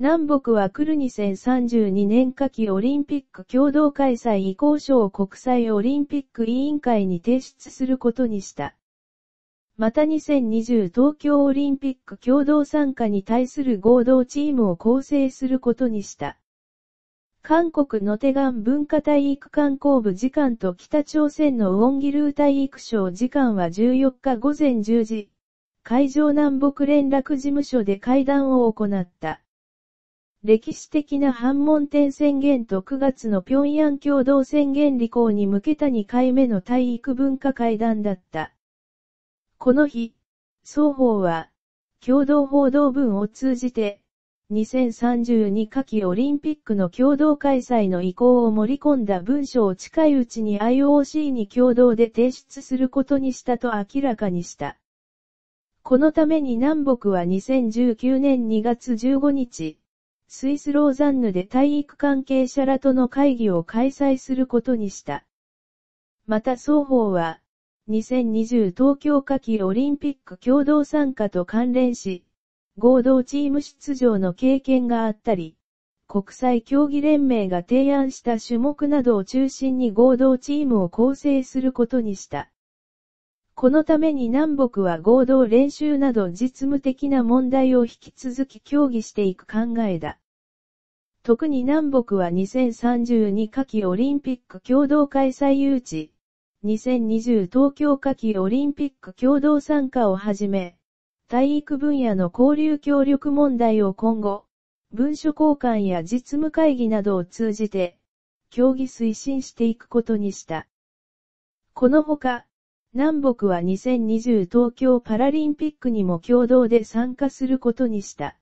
南北は来る2032年夏季オリンピック共同開催移行書を国際オリンピック委員会に提出することにした。また2020東京オリンピック共同参加に対する合同チームを構成することにした。韓国の手岸文化体育観光部時間と北朝鮮のウォンギルー体育省時間は14日午前10時、会場南北連絡事務所で会談を行った。歴史的な反問点宣言と9月の平壌共同宣言履行に向けた2回目の体育文化会談だった。この日、双方は、共同報道文を通じて、2032夏季オリンピックの共同開催の意向を盛り込んだ文書を近いうちに IOC に共同で提出することにしたと明らかにした。このために南北は2019年2月15日、スイスローザンヌで体育関係者らとの会議を開催することにした。また双方は、2020東京夏季オリンピック共同参加と関連し、合同チーム出場の経験があったり、国際競技連盟が提案した種目などを中心に合同チームを構成することにした。このために南北は合同練習など実務的な問題を引き続き協議していく考えだ。特に南北は2032夏季オリンピック共同開催誘致、2020東京夏季オリンピック共同参加をはじめ、体育分野の交流協力問題を今後、文書交換や実務会議などを通じて、協議推進していくことにした。このほか、南北は2020東京パラリンピックにも共同で参加することにした。